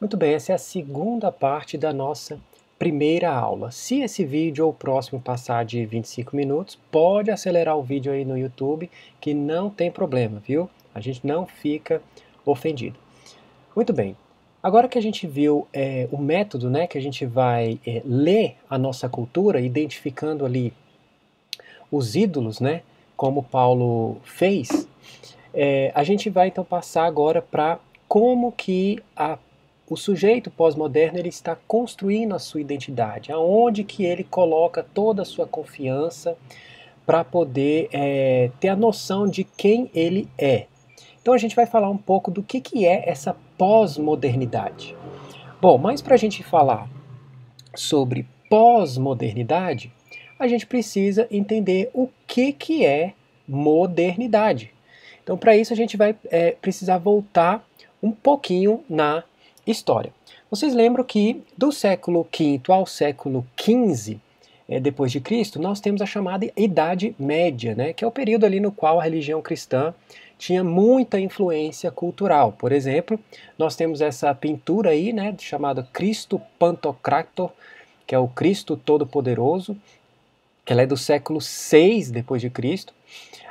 Muito bem, essa é a segunda parte da nossa primeira aula. Se esse vídeo ou o próximo passar de 25 minutos, pode acelerar o vídeo aí no YouTube, que não tem problema, viu? A gente não fica ofendido. Muito bem, agora que a gente viu é, o método né, que a gente vai é, ler a nossa cultura, identificando ali os ídolos, né, como Paulo fez, é, a gente vai então passar agora para como que a o sujeito pós-moderno ele está construindo a sua identidade, aonde que ele coloca toda a sua confiança para poder é, ter a noção de quem ele é. Então a gente vai falar um pouco do que, que é essa pós-modernidade. Bom, mas para a gente falar sobre pós-modernidade, a gente precisa entender o que, que é modernidade. Então, para isso, a gente vai é, precisar voltar um pouquinho na história. Vocês lembram que do século V ao século XV é, depois de Cristo, nós temos a chamada Idade Média, né, que é o período ali no qual a religião cristã tinha muita influência cultural. Por exemplo, nós temos essa pintura aí, né, chamada Cristo Pantocrator, que é o Cristo Todo-Poderoso, que ela é do século VI depois de Cristo.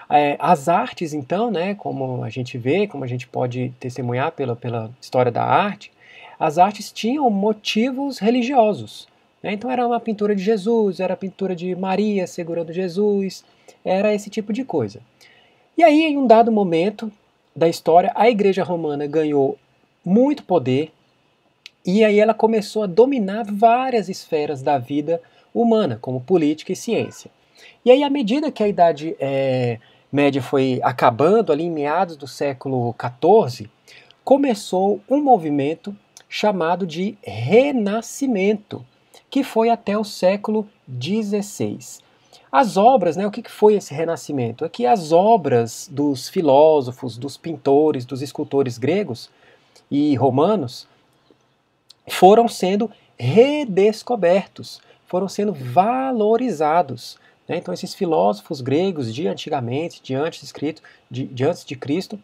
É, as artes, então, né, como a gente vê, como a gente pode testemunhar pela, pela história da arte, as artes tinham motivos religiosos. Né? Então era uma pintura de Jesus, era a pintura de Maria segurando Jesus, era esse tipo de coisa. E aí, em um dado momento da história, a Igreja Romana ganhou muito poder e aí ela começou a dominar várias esferas da vida humana, como política e ciência. E aí, à medida que a Idade é, Média foi acabando, ali em meados do século XIV, começou um movimento chamado de Renascimento, que foi até o século XVI. As obras, né, o que foi esse renascimento? É que as obras dos filósofos, dos pintores, dos escultores gregos e romanos foram sendo redescobertos, foram sendo valorizados. Né? Então, esses filósofos gregos de antigamente, de antes, escrito, de, de antes de Cristo,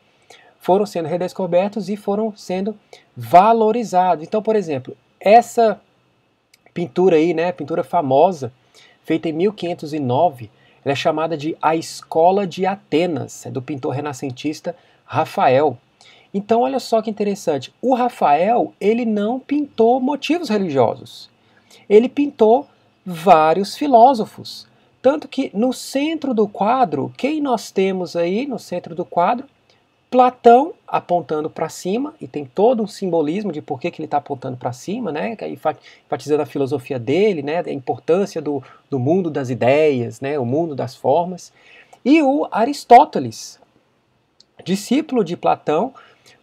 foram sendo redescobertos e foram sendo valorizados. Então, por exemplo, essa pintura aí, né, pintura famosa, feita em 1509, ela é chamada de A Escola de Atenas, é do pintor renascentista Rafael. Então, olha só que interessante. O Rafael, ele não pintou motivos religiosos. Ele pintou vários filósofos. Tanto que no centro do quadro, quem nós temos aí no centro do quadro? Platão apontando para cima, e tem todo um simbolismo de por que, que ele está apontando para cima, né? enfatizando a filosofia dele, né? a importância do, do mundo das ideias, né? o mundo das formas. E o Aristóteles, discípulo de Platão,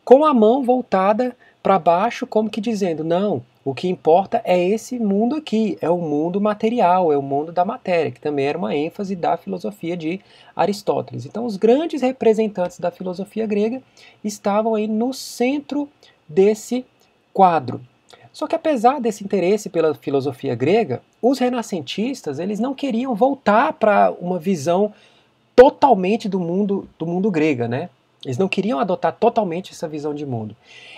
com a mão voltada para baixo, como que dizendo: não, o que importa é esse mundo aqui, é o mundo material, é o mundo da matéria, que também era uma ênfase da filosofia de Aristóteles. Então, os grandes representantes da filosofia grega estavam aí no centro desse quadro. Só que apesar desse interesse pela filosofia grega, os renascentistas eles não queriam voltar para uma visão totalmente do mundo do mundo grega, né? Eles não queriam adotar totalmente essa visão de mundo.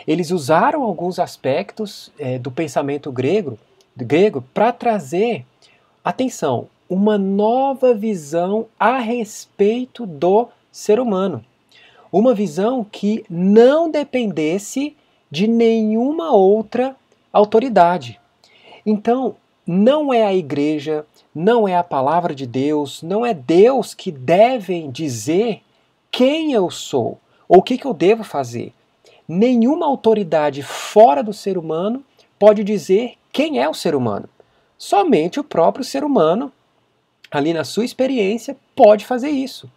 Eles usaram alguns aspectos é, do pensamento grego, grego para trazer, atenção, uma nova visão a respeito do ser humano. Uma visão que não dependesse de nenhuma outra autoridade. Então, não é a igreja, não é a palavra de Deus, não é Deus que devem dizer quem eu sou ou o que, que eu devo fazer. Nenhuma autoridade fora do ser humano pode dizer quem é o ser humano. Somente o próprio ser humano, ali na sua experiência, pode fazer isso.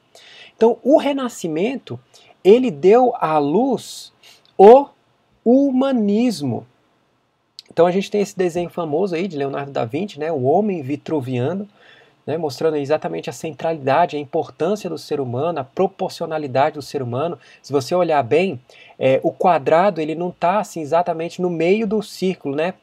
Então, o Renascimento, ele deu à luz o humanismo. Então a gente tem esse desenho famoso aí de Leonardo da Vinci, né, o homem vitruviano, né, mostrando exatamente a centralidade, a importância do ser humano, a proporcionalidade do ser humano. Se você olhar bem, é, o quadrado ele não está assim, exatamente no meio do círculo, né?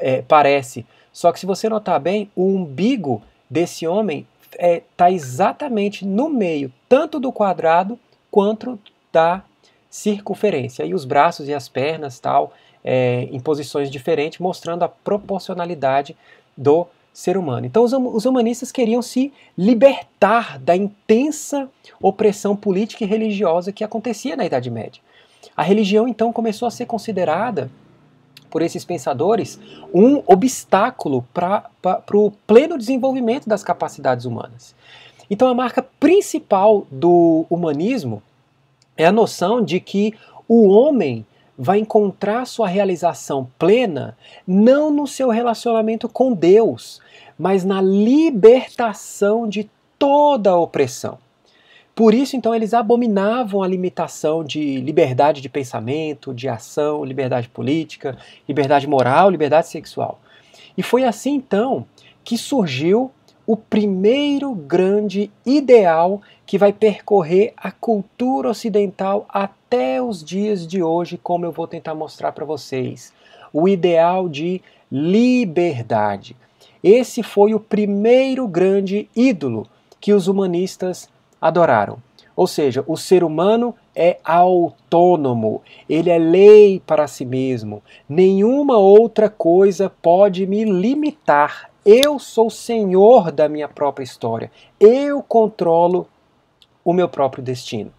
É, parece. Só que se você notar bem, o umbigo desse homem está é, tá exatamente no meio, tanto do quadrado quanto da circunferência. E os braços e as pernas, tal, é, em posições diferentes, mostrando a proporcionalidade do ser humano. Então, os humanistas queriam se libertar da intensa opressão política e religiosa que acontecia na Idade Média. A religião, então, começou a ser considerada, por esses pensadores, um obstáculo para o pleno desenvolvimento das capacidades humanas. Então, a marca principal do humanismo é a noção de que o homem vai encontrar sua realização plena não no seu relacionamento com Deus, mas na libertação de toda a opressão. Por isso, então, eles abominavam a limitação de liberdade de pensamento, de ação, liberdade política, liberdade moral, liberdade sexual. E foi assim, então, que surgiu o primeiro grande ideal que vai percorrer a cultura ocidental até os dias de hoje, como eu vou tentar mostrar para vocês. O ideal de liberdade. Esse foi o primeiro grande ídolo que os humanistas adoraram. Ou seja, o ser humano é autônomo, ele é lei para si mesmo. Nenhuma outra coisa pode me limitar. Eu sou senhor da minha própria história. Eu controlo o meu próprio destino.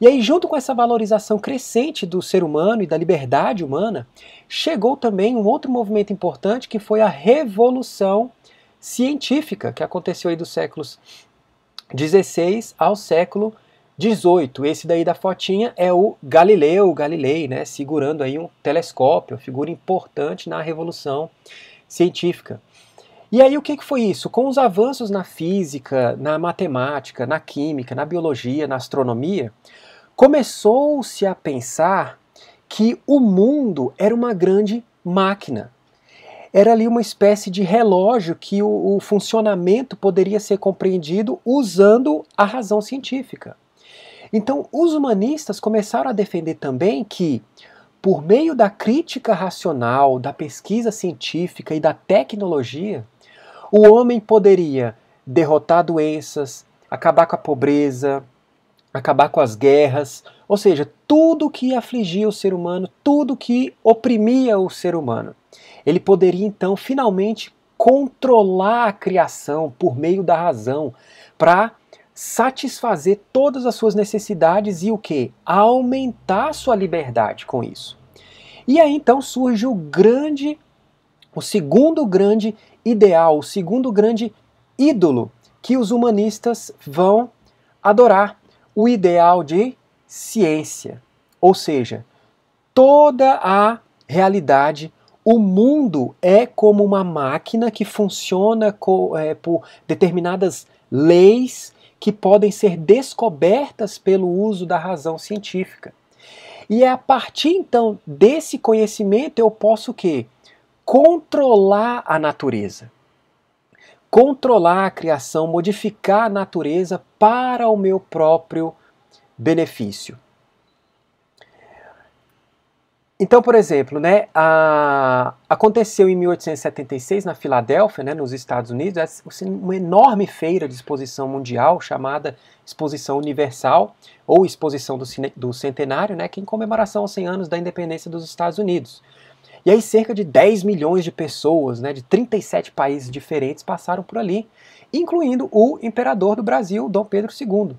E aí, junto com essa valorização crescente do ser humano e da liberdade humana, chegou também um outro movimento importante que foi a revolução científica que aconteceu aí dos séculos 16 ao século 18. Esse daí da fotinha é o Galileu Galilei, né, segurando aí um telescópio, figura importante na revolução científica. E aí o que, que foi isso? Com os avanços na física, na matemática, na química, na biologia, na astronomia, começou-se a pensar que o mundo era uma grande máquina. Era ali uma espécie de relógio que o, o funcionamento poderia ser compreendido usando a razão científica. Então, os humanistas começaram a defender também que, por meio da crítica racional, da pesquisa científica e da tecnologia, o homem poderia derrotar doenças, acabar com a pobreza, acabar com as guerras, ou seja, tudo que afligia o ser humano, tudo que oprimia o ser humano. Ele poderia então finalmente controlar a criação por meio da razão para satisfazer todas as suas necessidades e o que? Aumentar sua liberdade com isso. E aí então surge o grande o segundo grande ideal, o segundo grande ídolo que os humanistas vão adorar, o ideal de ciência. Ou seja, toda a realidade, o mundo é como uma máquina que funciona é, por determinadas leis que podem ser descobertas pelo uso da razão científica. E é a partir então desse conhecimento eu posso quê? controlar a natureza. Controlar a criação, modificar a natureza para o meu próprio benefício. Então, por exemplo, né, a, aconteceu em 1876 na Filadélfia, né, nos Estados Unidos, assim, uma enorme feira de exposição mundial chamada Exposição Universal ou Exposição do, do Centenário, né, que é em comemoração aos 100 anos da independência dos Estados Unidos. E aí cerca de 10 milhões de pessoas, né, de 37 países diferentes passaram por ali, incluindo o imperador do Brasil, Dom Pedro II.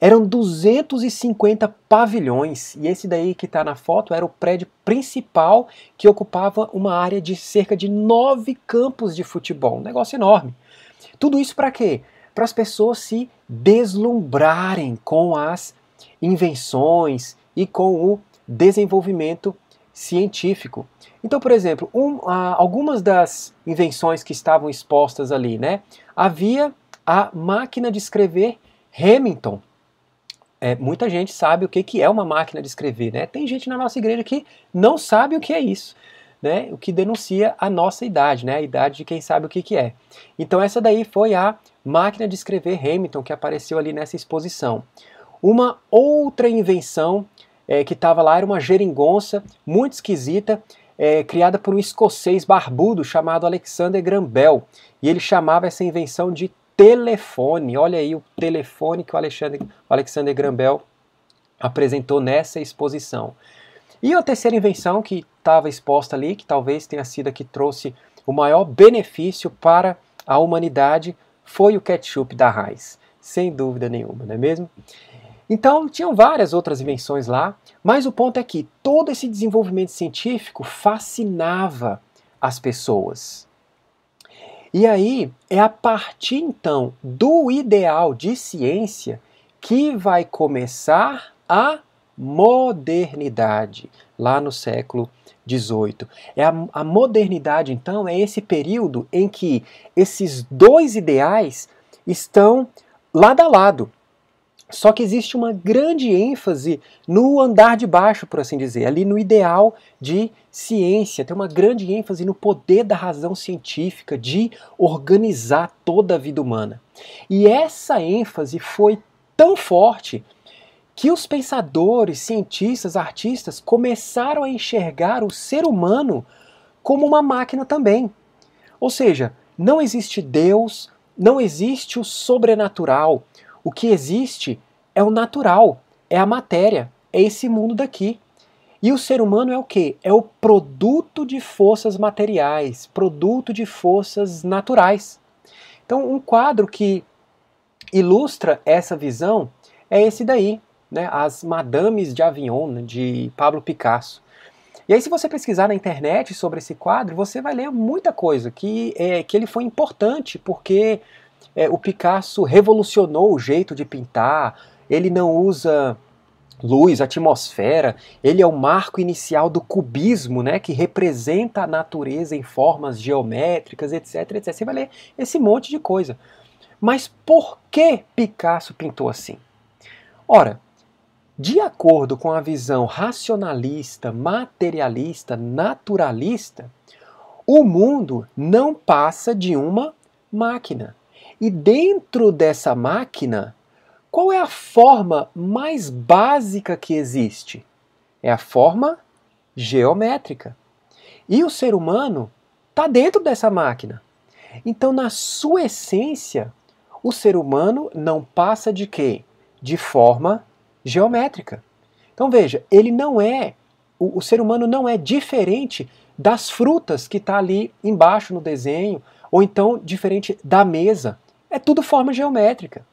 Eram 250 pavilhões, e esse daí que está na foto era o prédio principal que ocupava uma área de cerca de nove campos de futebol, um negócio enorme. Tudo isso para quê? Para as pessoas se deslumbrarem com as invenções e com o desenvolvimento científico. Então, por exemplo, um, ah, algumas das invenções que estavam expostas ali, né? Havia a máquina de escrever Remington. É, muita gente sabe o que, que é uma máquina de escrever, né? Tem gente na nossa igreja que não sabe o que é isso. Né, o que denuncia a nossa idade, né, a idade de quem sabe o que, que é. Então essa daí foi a máquina de escrever Hamilton que apareceu ali nessa exposição. Uma outra invenção é, que estava lá era uma geringonça muito esquisita, é, criada por um escocês barbudo chamado Alexander Graham Bell. E ele chamava essa invenção de telefone. Olha aí o telefone que o Alexander, o Alexander Graham Bell apresentou nessa exposição. E a terceira invenção que estava exposta ali, que talvez tenha sido a que trouxe o maior benefício para a humanidade, foi o ketchup da Heinz. Sem dúvida nenhuma, não é mesmo? Então, tinham várias outras invenções lá, mas o ponto é que todo esse desenvolvimento científico fascinava as pessoas. E aí é a partir então do ideal de ciência que vai começar a modernidade, lá no século XVIII. É a, a modernidade, então, é esse período em que esses dois ideais estão lado a lado. Só que existe uma grande ênfase no andar de baixo, por assim dizer, ali no ideal de ciência, tem uma grande ênfase no poder da razão científica de organizar toda a vida humana. E essa ênfase foi tão forte que os pensadores, cientistas, artistas começaram a enxergar o ser humano como uma máquina também. Ou seja, não existe Deus, não existe o sobrenatural o que existe é o natural, é a matéria, é esse mundo daqui. E o ser humano é o quê? É o produto de forças materiais, produto de forças naturais. Então, um quadro que ilustra essa visão é esse daí, né? As Madames de Avignon, de Pablo Picasso. E aí, se você pesquisar na internet sobre esse quadro, você vai ler muita coisa que, é, que ele foi importante, porque é, o Picasso revolucionou o jeito de pintar, ele não usa luz, atmosfera, ele é o marco inicial do cubismo, né, que representa a natureza em formas geométricas, etc, etc. Você vai ler esse monte de coisa. Mas por que Picasso pintou assim? Ora, de acordo com a visão racionalista, materialista, naturalista, o mundo não passa de uma máquina. E dentro dessa máquina, qual é a forma mais básica que existe? É a forma geométrica. E o ser humano está dentro dessa máquina. Então, na sua essência, o ser humano não passa de quê? De forma geométrica. Então veja, ele não é, o, o ser humano não é diferente das frutas que está ali embaixo no desenho, ou então diferente da mesa. É tudo forma geométrica.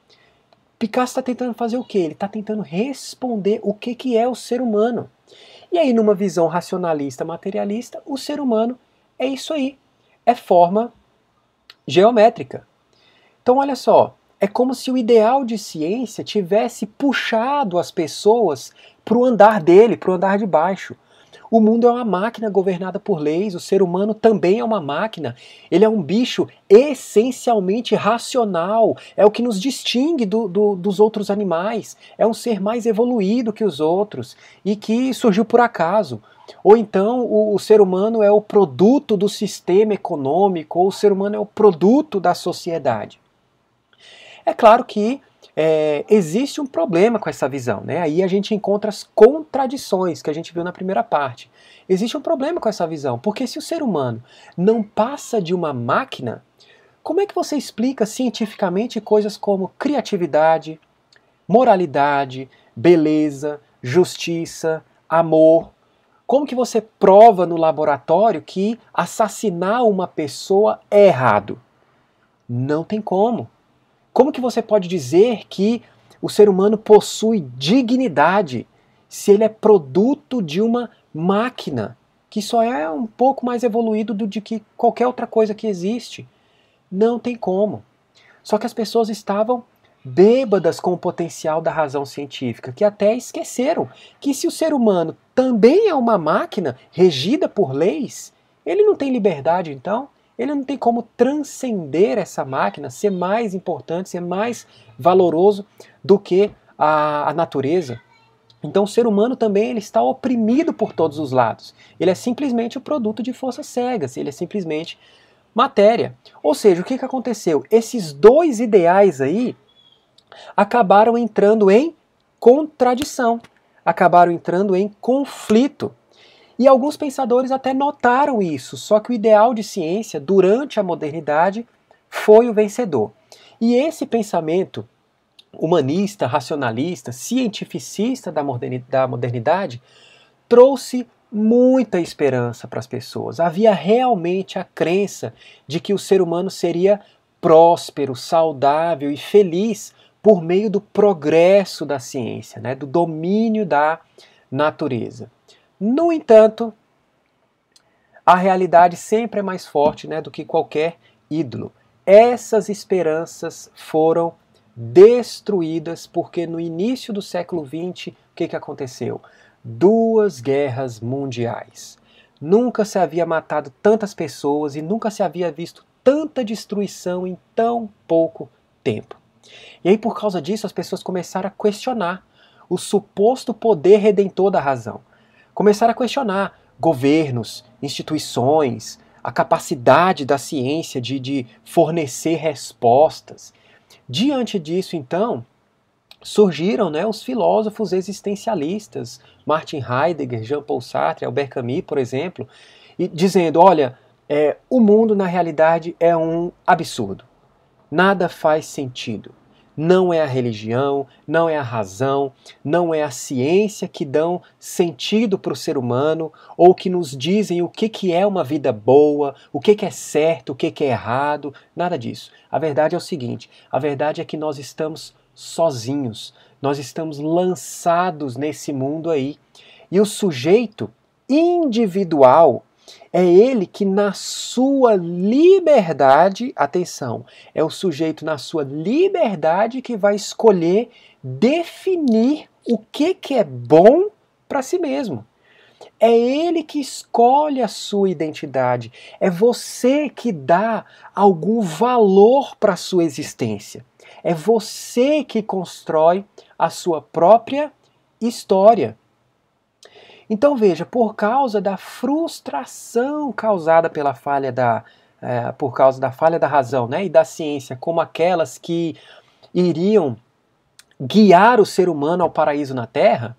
Picasso está tentando fazer o quê? Ele está tentando responder o que, que é o ser humano. E aí, numa visão racionalista, materialista, o ser humano é isso aí. É forma geométrica. Então, olha só. É como se o ideal de ciência tivesse puxado as pessoas para o andar dele, para o andar de baixo. O mundo é uma máquina governada por leis, o ser humano também é uma máquina. Ele é um bicho essencialmente racional, é o que nos distingue do, do, dos outros animais, é um ser mais evoluído que os outros e que surgiu por acaso. Ou então o, o ser humano é o produto do sistema econômico, ou o ser humano é o produto da sociedade. É claro que é, existe um problema com essa visão. Né? Aí a gente encontra as contradições que a gente viu na primeira parte. Existe um problema com essa visão, porque se o ser humano não passa de uma máquina, como é que você explica cientificamente coisas como criatividade, moralidade, beleza, justiça, amor? Como que você prova no laboratório que assassinar uma pessoa é errado? Não tem como. Como que você pode dizer que o ser humano possui dignidade se ele é produto de uma máquina que só é um pouco mais evoluído do que qualquer outra coisa que existe? Não tem como. Só que as pessoas estavam bêbadas com o potencial da razão científica, que até esqueceram que se o ser humano também é uma máquina regida por leis, ele não tem liberdade então? ele não tem como transcender essa máquina, ser mais importante, ser mais valoroso do que a, a natureza. Então o ser humano também ele está oprimido por todos os lados. Ele é simplesmente o produto de forças cegas, ele é simplesmente matéria. Ou seja, o que, que aconteceu? Esses dois ideais aí acabaram entrando em contradição, acabaram entrando em conflito. E alguns pensadores até notaram isso, só que o ideal de ciência durante a modernidade foi o vencedor. E esse pensamento humanista, racionalista, cientificista da modernidade trouxe muita esperança para as pessoas. Havia realmente a crença de que o ser humano seria próspero, saudável e feliz por meio do progresso da ciência, né, do domínio da natureza. No entanto, a realidade sempre é mais forte né, do que qualquer ídolo. Essas esperanças foram destruídas porque no início do século XX, o que, que aconteceu? Duas guerras mundiais. Nunca se havia matado tantas pessoas e nunca se havia visto tanta destruição em tão pouco tempo. E aí, por causa disso, as pessoas começaram a questionar o suposto poder redentor da razão começar a questionar governos, instituições, a capacidade da ciência de, de fornecer respostas. Diante disso, então, surgiram né, os filósofos existencialistas, Martin Heidegger, Jean-Paul Sartre, Albert Camus, por exemplo, e dizendo: olha, é, o mundo na realidade é um absurdo, nada faz sentido não é a religião, não é a razão, não é a ciência que dão sentido para o ser humano ou que nos dizem o que, que é uma vida boa, o que, que é certo, o que, que é errado, nada disso. A verdade é o seguinte: a verdade é que nós estamos sozinhos, nós estamos lançados nesse mundo aí. E o sujeito individual é ele que, na sua liberdade, atenção, é o sujeito na sua liberdade que vai escolher definir o que, que é bom para si mesmo. É ele que escolhe a sua identidade. É você que dá algum valor para a sua existência. É você que constrói a sua própria história. Então veja, por causa da frustração causada pela falha da, é, por causa da falha da razão né, e da ciência, como aquelas que iriam guiar o ser humano ao paraíso na Terra,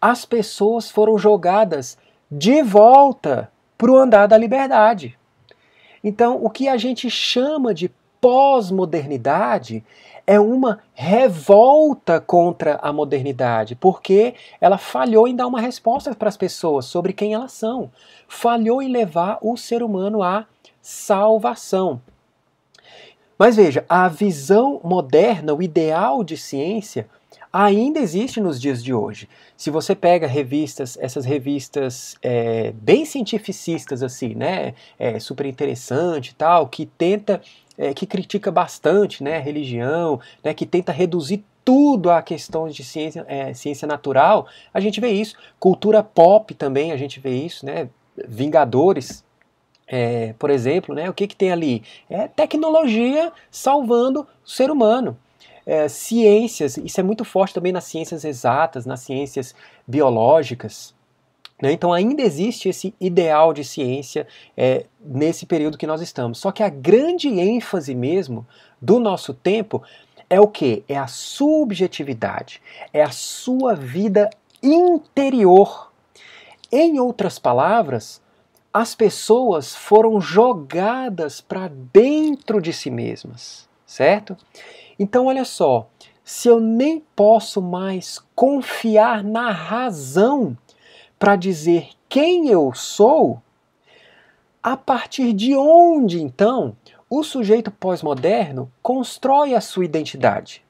as pessoas foram jogadas de volta para o andar da liberdade. Então, o que a gente chama de pós-modernidade é uma revolta contra a modernidade, porque ela falhou em dar uma resposta para as pessoas sobre quem elas são, falhou em levar o ser humano à salvação. Mas veja, a visão moderna, o ideal de ciência, ainda existe nos dias de hoje. Se você pega revistas, essas revistas é, bem cientificistas assim, né, é, super interessante e tal, que tenta é, que critica bastante né, a religião, né, que tenta reduzir tudo a questões de ciência, é, ciência natural, a gente vê isso. Cultura pop também, a gente vê isso, né? Vingadores, é, por exemplo, né? O que, que tem ali? É tecnologia salvando o ser humano. É, ciências, isso é muito forte também nas ciências exatas, nas ciências biológicas, né? Então ainda existe esse ideal de ciência é, nesse período que nós estamos. Só que a grande ênfase mesmo do nosso tempo é o que? É a subjetividade, é a sua vida interior. Em outras palavras, as pessoas foram jogadas para dentro de si mesmas, certo? Então olha só, se eu nem posso mais confiar na razão para dizer quem eu sou, a partir de onde então o sujeito pós-moderno constrói a sua identidade?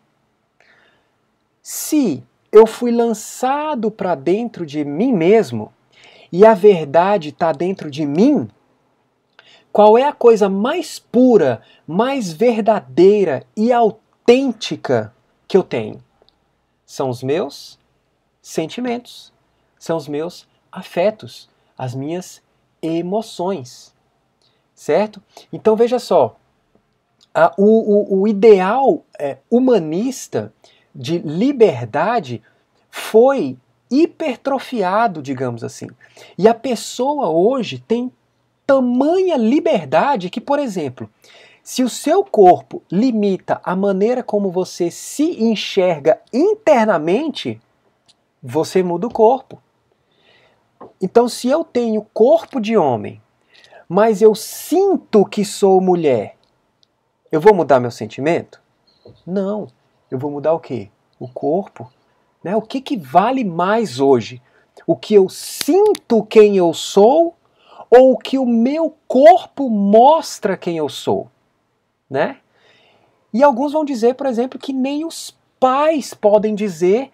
Se eu fui lançado para dentro de mim mesmo e a verdade está dentro de mim, qual é a coisa mais pura, mais verdadeira e autêntica que eu tenho? São os meus sentimentos são os meus afetos, as minhas emoções. Certo? Então veja só, a, o, o, o, ideal é, humanista de liberdade foi hipertrofiado, digamos assim. E a pessoa hoje tem tamanha liberdade que, por exemplo, se o seu corpo limita a maneira como você se enxerga internamente, você muda o corpo. Então, se eu tenho corpo de homem, mas eu sinto que sou mulher, eu vou mudar meu sentimento? Não. Eu vou mudar o quê? O corpo. Né? O que, que vale mais hoje? O que eu sinto quem eu sou ou o que o meu corpo mostra quem eu sou? Né? E alguns vão dizer, por exemplo, que nem os pais podem dizer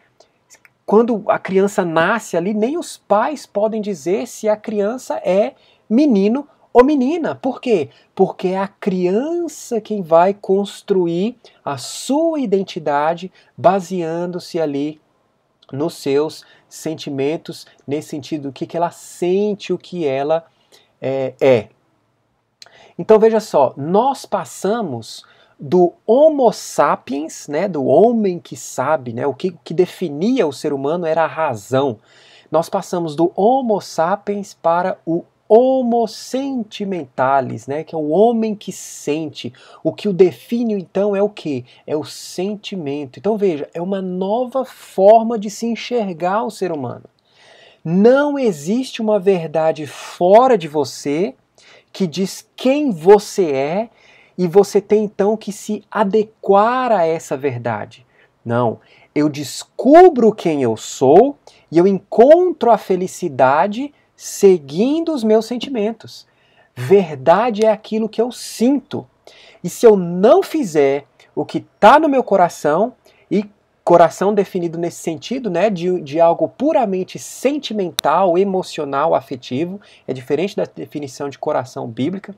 quando a criança nasce ali, nem os pais podem dizer se a criança é menino ou menina. Por quê? Porque é a criança quem vai construir a sua identidade baseando-se ali nos seus sentimentos, nesse sentido, o que, que ela sente, o que ela é. é. Então veja só, nós passamos do Homo sapiens, né, do homem que sabe, né, o que, que definia o ser humano era a razão. Nós passamos do Homo sapiens para o homo sentimentalis, né, que é o homem que sente. O que o define então é o que? É o sentimento. Então veja, é uma nova forma de se enxergar o ser humano. Não existe uma verdade fora de você que diz quem você é e você tem então que se adequar a essa verdade. Não, eu descubro quem eu sou e eu encontro a felicidade seguindo os meus sentimentos. Verdade é aquilo que eu sinto. E se eu não fizer o que está no meu coração, e coração definido nesse sentido, né, de, de algo puramente sentimental, emocional, afetivo, é diferente da definição de coração bíblica,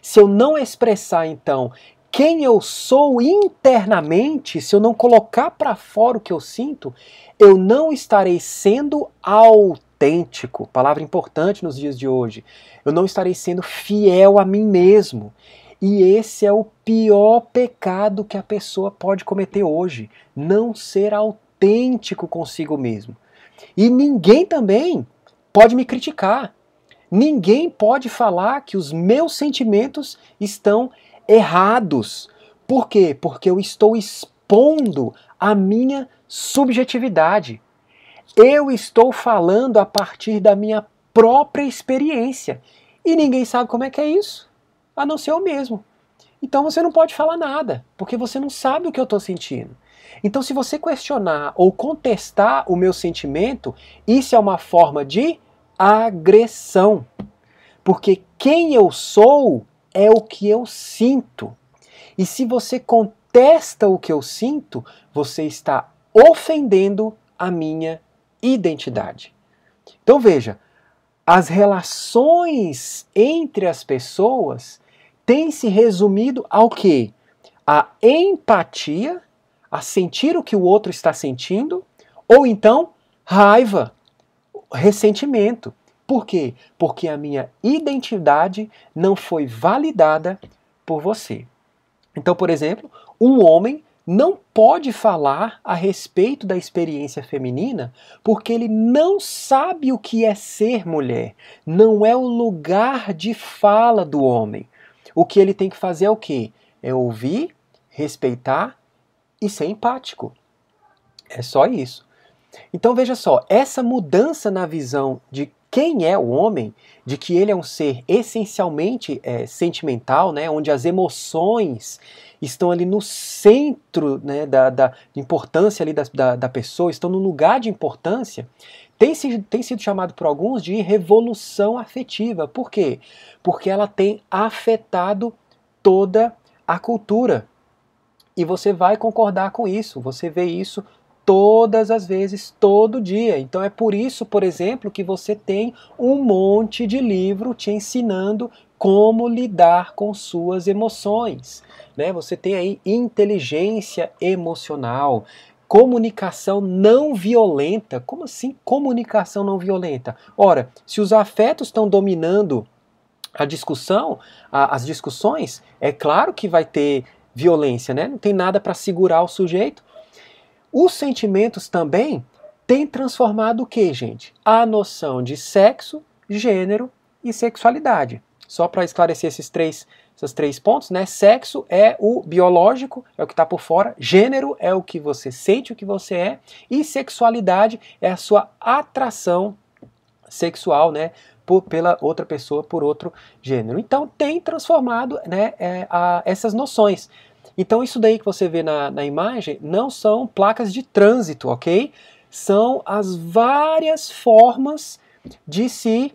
se eu não expressar, então, quem eu sou internamente, se eu não colocar para fora o que eu sinto, eu não estarei sendo autêntico. Palavra importante nos dias de hoje. Eu não estarei sendo fiel a mim mesmo. E esse é o pior pecado que a pessoa pode cometer hoje: não ser autêntico consigo mesmo. E ninguém também pode me criticar. Ninguém pode falar que os meus sentimentos estão errados. Por quê? Porque eu estou expondo a minha subjetividade. Eu estou falando a partir da minha própria experiência. E ninguém sabe como é que é isso, a não ser eu mesmo. Então você não pode falar nada, porque você não sabe o que eu estou sentindo. Então, se você questionar ou contestar o meu sentimento, isso é uma forma de agressão. Porque quem eu sou é o que eu sinto. E se você contesta o que eu sinto, você está ofendendo a minha identidade. Então veja, as relações entre as pessoas têm se resumido ao que? A empatia, a sentir o que o outro está sentindo, ou então raiva ressentimento. Por quê? Porque a minha identidade não foi validada por você. Então, por exemplo, um homem não pode falar a respeito da experiência feminina porque ele não sabe o que é ser mulher. Não é o lugar de fala do homem. O que ele tem que fazer é o quê? É ouvir, respeitar e ser empático. É só isso. Então veja só, essa mudança na visão de quem é o homem, de que ele é um ser essencialmente é, sentimental, né, onde as emoções estão ali no centro né, da, da importância ali da, da, da, pessoa, estão no lugar de importância, tem, tem sido chamado por alguns de revolução afetiva. Por quê? Porque ela tem afetado toda a cultura. E você vai concordar com isso, você vê isso todas as vezes, todo dia. Então é por isso, por exemplo, que você tem um monte de livro te ensinando como lidar com suas emoções. Né? Você tem aí inteligência emocional, comunicação não violenta. Como assim comunicação não violenta? Ora, se os afetos estão dominando a discussão, a, as discussões, é claro que vai ter violência, né? Não tem nada para segurar o sujeito. Os sentimentos também têm transformado o que, gente? A noção de sexo, gênero e sexualidade. Só para esclarecer esses três, esses três pontos, né? Sexo é o biológico, é o que está por fora. Gênero é o que você sente, o que você é. E sexualidade é a sua atração sexual, né? Por, pela outra pessoa, por outro gênero. Então tem transformado né, é, a, essas noções. Então, isso daí que você vê na, na imagem não são placas de trânsito, ok? São as várias formas de se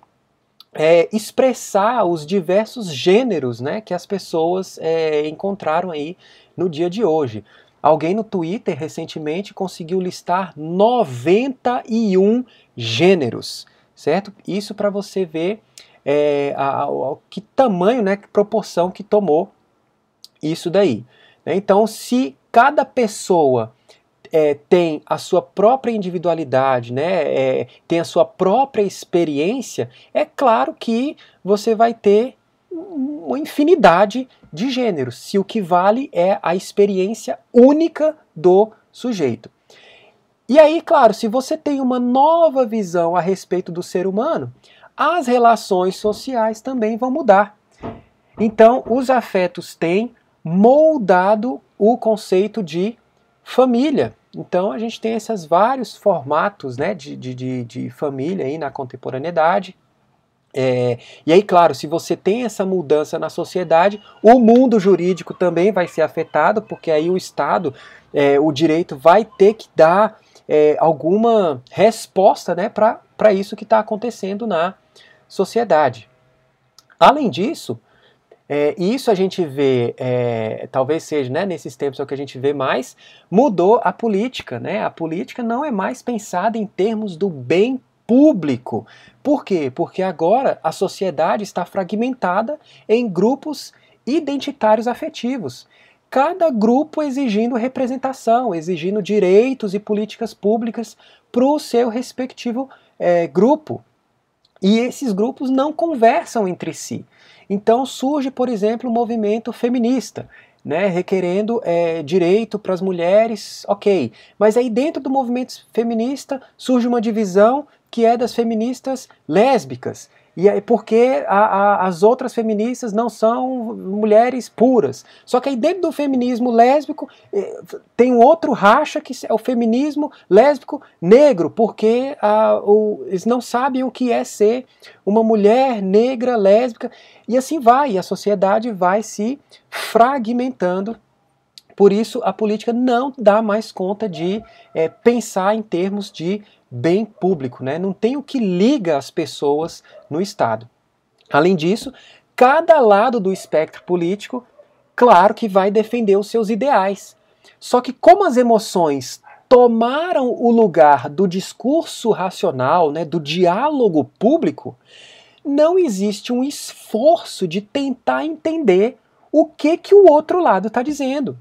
é, expressar os diversos gêneros né, que as pessoas é, encontraram aí no dia de hoje. Alguém no Twitter recentemente conseguiu listar 91 gêneros, certo? Isso para você ver é, a, a, a, que tamanho, né, que proporção que tomou isso daí. Né? Então, se cada pessoa é, tem a sua própria individualidade, né? É, tem a sua própria experiência, é claro que você vai ter uma infinidade de gêneros, se o que vale é a experiência única do sujeito. E aí, claro, se você tem uma nova visão a respeito do ser humano, as relações sociais também vão mudar. Então, os afetos têm moldado o conceito de família. Então a gente tem esses vários formatos né, de, de, de família aí na contemporaneidade. É, e aí, claro, se você tem essa mudança na sociedade, o mundo jurídico também vai ser afetado, porque aí o Estado, é, o direito, vai ter que dar é, alguma resposta né, para isso que está acontecendo na sociedade. Além disso, é, e isso a gente vê, é, talvez seja né, nesses tempos é o que a gente vê mais, mudou a política. Né? A política não é mais pensada em termos do bem público. Por quê? Porque agora a sociedade está fragmentada em grupos identitários afetivos. Cada grupo exigindo representação, exigindo direitos e políticas públicas para o seu respectivo é, grupo. E esses grupos não conversam entre si. Então surge, por exemplo, o movimento feminista, né, requerendo é, direito para as mulheres, ok. Mas aí dentro do movimento feminista surge uma divisão que é das feministas lésbicas. E aí, é porque a, a, as outras feministas não são mulheres puras. Só que aí dentro do feminismo lésbico eh, tem um outro racha que é o feminismo lésbico negro, porque a, ah, o, eles não sabem o que é ser uma mulher negra lésbica. E assim vai, e a sociedade vai se fragmentando por isso, a política não dá mais conta de é, pensar em termos de bem público, né? não tem o que liga as pessoas no Estado. Além disso, cada lado do espectro político, claro que vai defender os seus ideais. Só que como as emoções tomaram o lugar do discurso racional, né, do diálogo público, não existe um esforço de tentar entender o que que o outro lado está dizendo.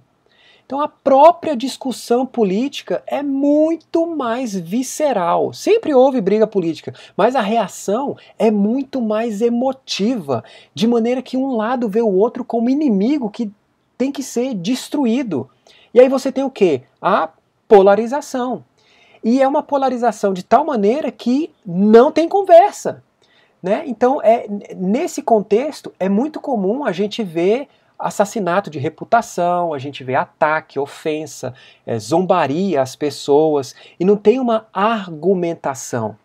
Então a própria discussão política é muito mais visceral. Sempre houve briga política, mas a reação é muito mais emotiva, de maneira que um lado vê o outro como inimigo que tem que ser destruído. E aí você tem o quê? A polarização. E é uma polarização de tal maneira que não tem conversa. Né? Então, é, nesse contexto, é muito comum a gente ver assassinato de reputação, a gente vê ataque, ofensa, é, zombaria às pessoas e não tem uma argumentação.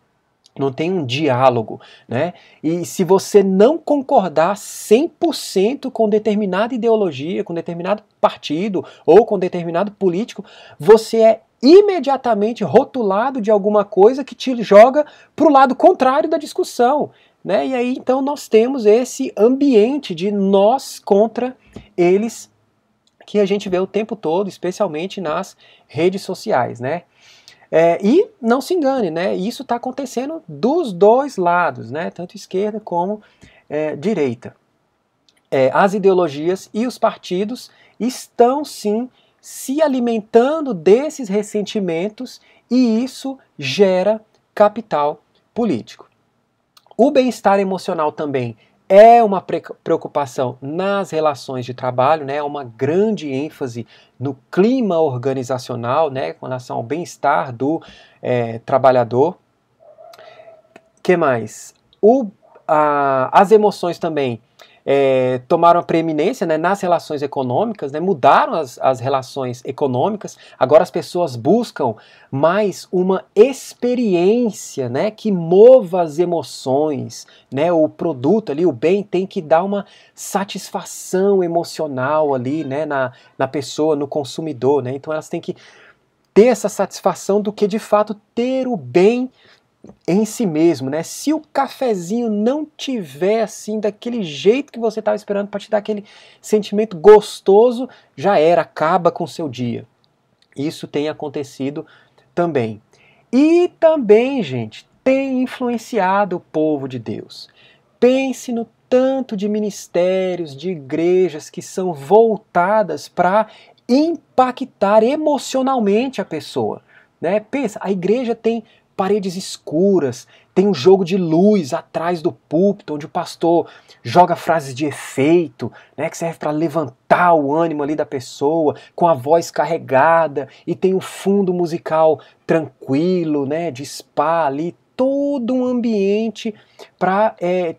Não tem um diálogo, né? E se você não concordar 100% com determinada ideologia, com determinado partido ou com determinado político, você é imediatamente rotulado de alguma coisa que te joga para o lado contrário da discussão. Né? E aí então nós temos esse ambiente de nós contra eles que a gente vê o tempo todo, especialmente nas redes sociais, né? É, e não se engane, né? Isso está acontecendo dos dois lados, né? Tanto esquerda como é, direita. É, as ideologias e os partidos estão sim se alimentando desses ressentimentos e isso gera capital político. O bem-estar emocional também é uma preocupação nas relações de trabalho, né? É uma grande ênfase no clima organizacional, né? com relação ao bem-estar do é, trabalhador. que mais? O, a, as emoções também é, tomaram a preeminência né, nas relações econômicas, né, mudaram as, as relações econômicas. Agora as pessoas buscam mais uma experiência né, que mova as emoções. Né, o produto ali, o bem, tem que dar uma satisfação emocional ali né, na, na pessoa, no consumidor. Né, então elas têm que ter essa satisfação do que de fato ter o bem em si mesmo, né? Se o cafezinho não tiver assim daquele jeito que você estava esperando para te dar aquele sentimento gostoso, já era, acaba com o seu dia. Isso tem acontecido também. E também, gente, tem influenciado o povo de Deus. Pense no tanto de ministérios, de igrejas que são voltadas para impactar emocionalmente a pessoa. Né? Pensa, a igreja tem paredes escuras, tem um jogo de luz atrás do púlpito, onde o pastor joga frases de efeito, né, que serve para levantar o ânimo ali da pessoa, com a voz carregada, e tem um fundo musical tranquilo, né, de spa ali, todo um ambiente para é,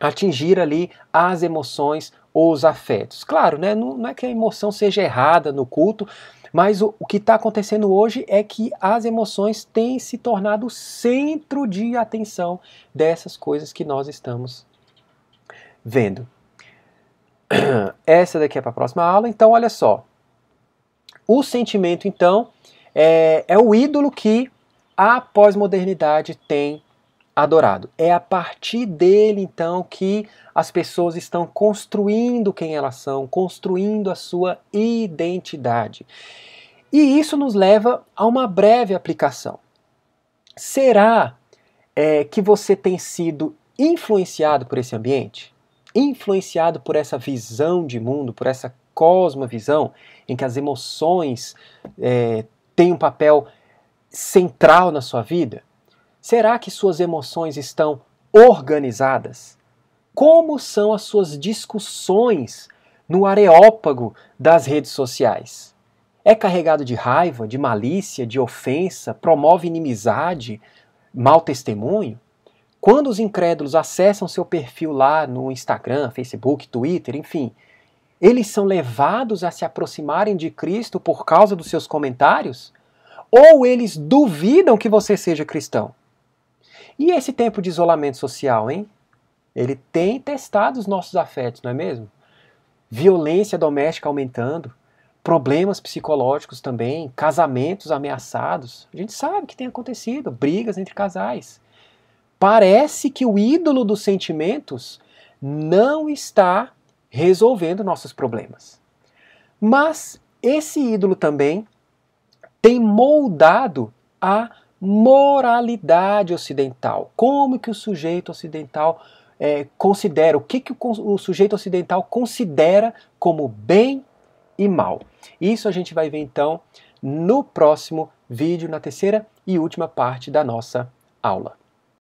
atingir ali as emoções ou os afetos. Claro, né, não, não é que a emoção seja errada no culto, mas o, o que está acontecendo hoje é que as emoções têm se tornado o centro de atenção dessas coisas que nós estamos vendo. Essa daqui é para a próxima aula, então olha só. O sentimento, então, é, é o ídolo que a pós-modernidade tem adorado. É a partir dele, então, que as pessoas estão construindo quem elas são, construindo a sua identidade. E isso nos leva a uma breve aplicação. Será é, que você tem sido influenciado por esse ambiente? Influenciado por essa visão de mundo, por essa cosmovisão, em que as emoções é, têm um papel central na sua vida? Será que suas emoções estão organizadas? Como são as suas discussões no areópago das redes sociais? É carregado de raiva, de malícia, de ofensa, promove inimizade, mau testemunho? Quando os incrédulos acessam seu perfil lá no Instagram, Facebook, Twitter, enfim, eles são levados a se aproximarem de Cristo por causa dos seus comentários? Ou eles duvidam que você seja cristão? E esse tempo de isolamento social, hein? Ele tem testado os nossos afetos, não é mesmo? Violência doméstica aumentando, problemas psicológicos também, casamentos ameaçados. A gente sabe que tem acontecido, brigas entre casais. Parece que o ídolo dos sentimentos não está resolvendo nossos problemas. Mas esse ídolo também tem moldado a moralidade ocidental. Como que o sujeito ocidental é, considera, o que, que o, o sujeito ocidental considera como bem e mal. Isso a gente vai ver então no próximo vídeo, na terceira e última parte da nossa aula.